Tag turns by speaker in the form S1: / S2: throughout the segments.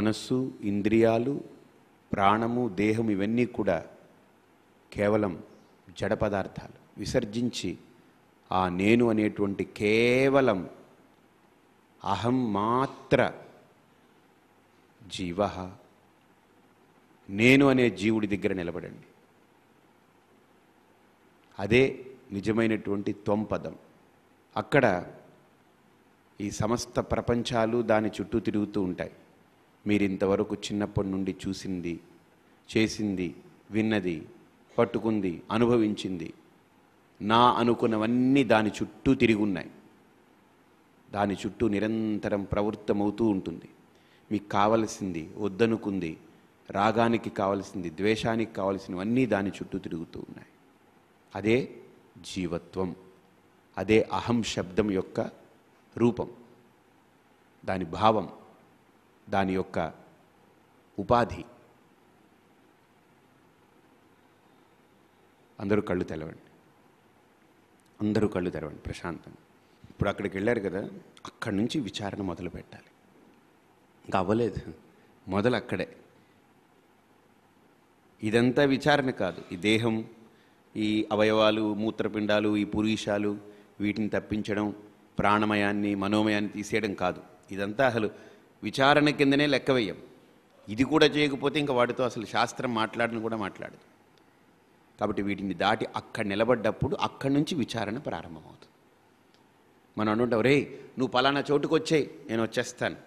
S1: మనస్సు ఇంద్రియాలు ప్రాణము దేహం ఇవన్నీ కూడా కేవలం జడ పదార్థాలు విసర్జించి ఆ నేను అనేటువంటి కేవలం అహం మాత్ర జీవ నేను అనే జీవుడి దగ్గర నిలబడండి అదే నిజమైనటువంటి త్వంపదం అక్కడ ఈ సమస్త ప్రపంచాలు దాని చుట్టూ తిరుగుతూ ఉంటాయి మీరింతవరకు చిన్నప్పటి నుండి చూసింది చేసింది విన్నది పట్టుకుంది అనుభవించింది నా అనుకున్నవన్నీ దాని చుట్టూ తిరిగి ఉన్నాయి దాని చుట్టూ నిరంతరం ప్రవృత్తమవుతూ ఉంటుంది మీకు కావలసింది వద్దనుకుంది రాగానికి కావలసింది ద్వేషానికి కావలసినవన్నీ దాని చుట్టూ తిరుగుతూ ఉన్నాయి అదే జీవత్వం అదే అహం శబ్దం యొక్క రూపం దాని భావం దాని యొక్క ఉపాధి అందరూ కళ్ళు తెలవండి అందరూ కళ్ళు తెరవండి ప్రశాంతంగా ఇప్పుడు అక్కడికి వెళ్ళారు కదా అక్కడి నుంచి విచారణ మొదలు పెట్టాలి ఇంకా అవ్వలేదు మొదలు అక్కడే ఇదంతా విచారణ కాదు ఈ దేహం ఈ అవయవాలు మూత్రపిండాలు ఈ పురీషాలు వీటిని తప్పించడం ప్రాణమయాన్ని మనోమయాన్ని తీసేయడం కాదు ఇదంతా అసలు విచారణ కిందనే లెక్క వేయం ఇది కూడా చేయకపోతే ఇంకా వాటితో అసలు శాస్త్రం మాట్లాడని కూడా మాట్లాడదు కాబట్టి వీటిని దాటి అక్కడ నిలబడ్డప్పుడు అక్కడి నుంచి విచారణ ప్రారంభమవుతుంది మనం అనుకుంటాం రే నువ్వు పలానా చోటుకు వచ్చే నేను వచ్చేస్తాను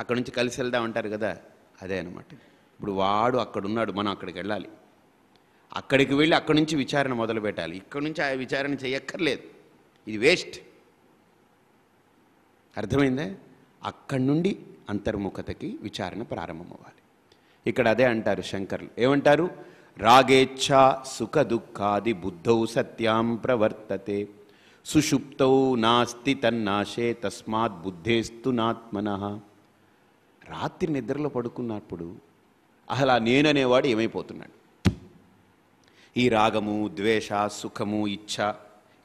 S1: అక్కడ నుంచి కలిసి వెళ్దాం అంటారు కదా అదే అనమాట ఇప్పుడు వాడు అక్కడ ఉన్నాడు మనం అక్కడికి వెళ్ళాలి అక్కడికి వెళ్ళి అక్కడి నుంచి విచారణ మొదలు పెట్టాలి ఇక్కడి నుంచి ఆ విచారణ చేయక్కర్లేదు ఇది వేస్ట్ అర్థమైందా అక్కడి నుండి అంతర్ముఖతకి విచారణ ప్రారంభమవ్వాలి ఇక్కడ అదే అంటారు శంకర్లు ఏమంటారు రాగేచ్ఛ సుఖ దుఃఖాది బుద్ధౌ సత్యాం ప్రవర్తతే సుషుప్తౌ నాస్తి తన్నాశే తస్మాత్ బుద్ధేస్తు నాత్మన రాత్రి నిద్రలో పడుకున్నప్పుడు అసలు ఆ నేననేవాడు ఏమైపోతున్నాడు ఈ రాగము ద్వేష సుఖము ఇచ్ఛ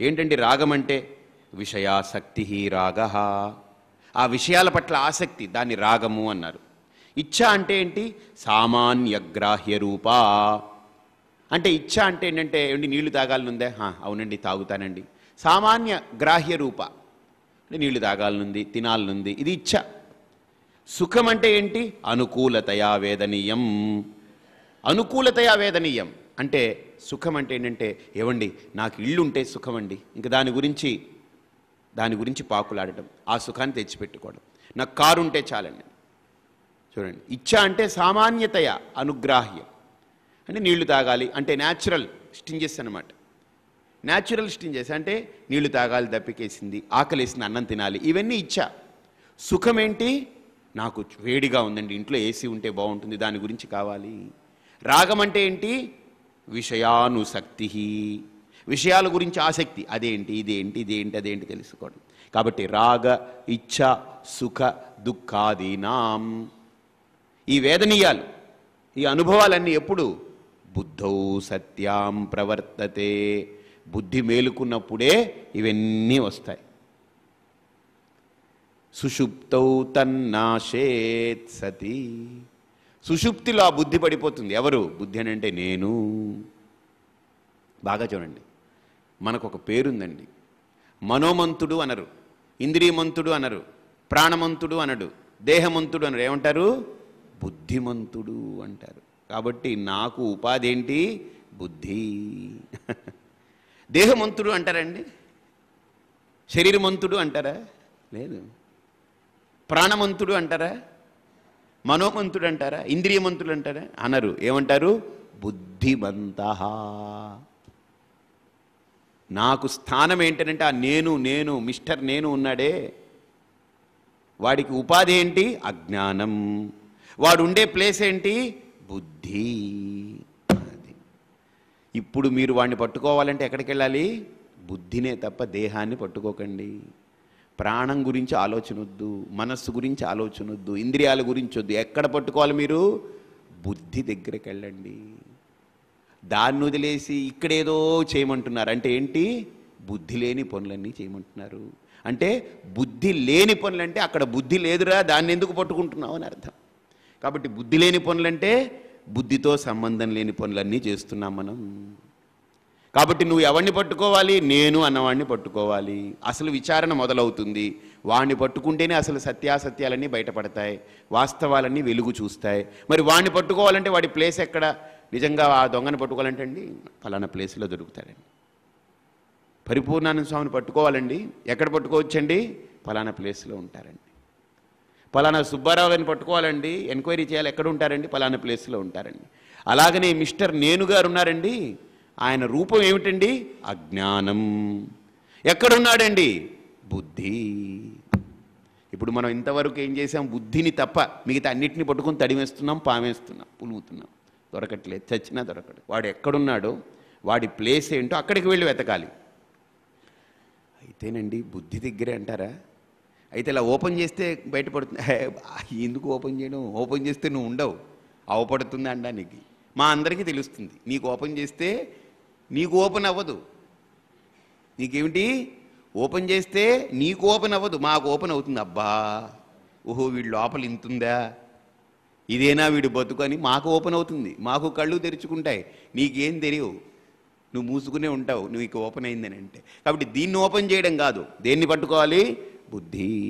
S1: ఏంటంటే రాగమంటే విషయాసక్తి రాగ ఆ విషయాల పట్ల ఆసక్తి దాన్ని రాగము అన్నారు ఇచ్ఛ అంటే ఏంటి సామాన్య గ్రాహ్య రూపా అంటే ఇచ్ఛ అంటే ఏంటంటే ఏమండి నీళ్లు తాగాలనుందే అవునండి తాగుతానండి సామాన్య గ్రాహ్య రూప అంటే నీళ్లు తాగాలనుంది తినాలనుంది ఇది ఇచ్ఛ సుఖం అంటే ఏంటి అనుకూలతయా వేదనీయం అనుకూలతయా వేదనీయం అంటే సుఖం అంటే ఏంటంటే ఏవండి నాకు ఇల్లుంటే సుఖమండి అండి ఇంకా దాని గురించి దాని గురించి పాకులాడటం ఆ సుఖాన్ని తెచ్చిపెట్టుకోవడం నాకు కారు ఉంటే చాలండి చూడండి ఇచ్చ అంటే సామాన్యతయ అనుగ్రాహ్య అంటే నీళ్లు తాగాలి అంటే న్యాచురల్ స్టింజెస్ అనమాట న్యాచురల్ స్టింజెస్ అంటే నీళ్లు తాగాలి దప్పికేసింది ఆకలేసింది అన్నం తినాలి ఇవన్నీ ఇచ్చా సుఖమేంటి నాకు వేడిగా ఉందండి ఇంట్లో ఏసీ ఉంటే బాగుంటుంది దాని గురించి కావాలి రాగం అంటే ఏంటి విషయానుసక్తి విషయాల గురించి ఆసక్తి అదేంటి ఇదేంటి ఇదేంటి అదేంటి తెలుసుకోవడం కాబట్టి రాగ ఇచ్ఛ సుఖ దుఃఖాదీనాం ఈ వేదనీయాలు ఈ అనుభవాలన్నీ ఎప్పుడు బుద్ధౌ సత్యాం ప్రవర్తతే బుద్ధి మేలుకున్నప్పుడే ఇవన్నీ వస్తాయి సుషుప్తౌ తన్నాశేత్ సతి సుషుప్తిలో ఆ బుద్ధి పడిపోతుంది ఎవరు బుద్ధి అని అంటే నేను బాగా చూడండి మనకు ఒక పేరుందండి మనోమంతుడు అనరు ఇంద్రియమంతుడు అనరు ప్రాణమంతుడు అనడు దేహమంతుడు అనరు ఏమంటారు బుద్ధిమంతుడు అంటారు కాబట్టి నాకు ఉపాధి ఏంటి బుద్ధి దేహమంతుడు అంటారండి శరీరమంతుడు అంటారా లేదు ప్రాణమంతుడు అంటారా మనోమంతుడు అంటారా ఇంద్రియమంతుడు అంటారా అనరు ఏమంటారు బుద్ధిమంత నాకు స్థానం ఏంటంటే ఆ నేను నేను మిస్టర్ నేను ఉన్నాడే వాడికి ఉపాధి ఏంటి అజ్ఞానం వాడు ఉండే ప్లేస్ ఏంటి బుద్ధి ఇప్పుడు మీరు వాడిని పట్టుకోవాలంటే ఎక్కడికి వెళ్ళాలి బుద్ధినే తప్ప దేహాన్ని పట్టుకోకండి ప్రాణం గురించి ఆలోచన వద్దు మనస్సు గురించి ఆలోచన వద్దు ఇంద్రియాల గురించి వద్దు ఎక్కడ పట్టుకోవాలి మీరు బుద్ధి దగ్గరికి వెళ్ళండి దాన్ని వదిలేసి ఇక్కడేదో చేయమంటున్నారు అంటే ఏంటి బుద్ధి లేని పనులన్నీ చేయమంటున్నారు అంటే బుద్ధి లేని పనులంటే అక్కడ బుద్ధి లేదురా దాన్ని ఎందుకు పట్టుకుంటున్నావు అని అర్థం కాబట్టి బుద్ధి లేని పనులంటే బుద్ధితో సంబంధం లేని పనులన్నీ చేస్తున్నాం మనం కాబట్టి నువ్వు ఎవరిని పట్టుకోవాలి నేను అన్నవాడిని పట్టుకోవాలి అసలు విచారణ మొదలవుతుంది వాడిని పట్టుకుంటేనే అసలు సత్యాసత్యాలన్నీ బయటపడతాయి వాస్తవాలన్నీ వెలుగు చూస్తాయి మరి వాడిని పట్టుకోవాలంటే వాడి ప్లేస్ ఎక్కడ నిజంగా ఆ దొంగను పట్టుకోవాలంటే అండి ఫలానా ప్లేస్లో దొరుకుతాడండి పరిపూర్ణానంద స్వామిని పట్టుకోవాలండి ఎక్కడ పట్టుకోవచ్చండి ఫలానా ప్లేస్లో ఉంటారండి ఫలానా సుబ్బారావు గారిని పట్టుకోవాలండి ఎంక్వైరీ చేయాలి ఎక్కడ ఉంటారండి ఫలానా ప్లేస్లో ఉంటారండి అలాగనే మిస్టర్ నేను గారు ఉన్నారండి ఆయన రూపం ఏమిటండి అజ్ఞానం ఎక్కడున్నాడండి బుద్ధి ఇప్పుడు మనం ఇంతవరకు ఏం చేసాం బుద్ధిని తప్ప మిగతా అన్నిటిని పట్టుకుని తడివేస్తున్నాం పామేస్తున్నాం పులుముతున్నాం దొరకట్లేదు చచ్చినా దొరకడు వాడు ఎక్కడున్నాడో వాడి ప్లేస్ ఏంటో అక్కడికి వెళ్ళి వెతకాలి అయితేనండి బుద్ధి దగ్గరే అంటారా అయితే ఇలా ఓపెన్ చేస్తే బయటపడుతుంది ఎందుకు ఓపెన్ చేయడం ఓపెన్ చేస్తే నువ్వు ఉండవు అవపడుతుంది అనడానికి మా అందరికీ తెలుస్తుంది నీకు ఓపెన్ చేస్తే నీకు ఓపెన్ అవ్వదు నీకేమిటి ఓపెన్ చేస్తే నీకు ఓపెన్ అవ్వదు మాకు ఓపెన్ అవుతుంది అబ్బా ఓహో వీళ్ళు లోపల ఇంతుందా ఇదేనా వీడు బతుకు అని మాకు ఓపెన్ అవుతుంది మాకు కళ్ళు తెరుచుకుంటాయి నీకేం తెలియవు నువ్వు మూసుకునే ఉంటావు నువ్వు ఇక ఓపెన్ అయిందని అంటే కాబట్టి దీన్ని ఓపెన్ చేయడం కాదు దేన్ని పట్టుకోవాలి బుద్ధి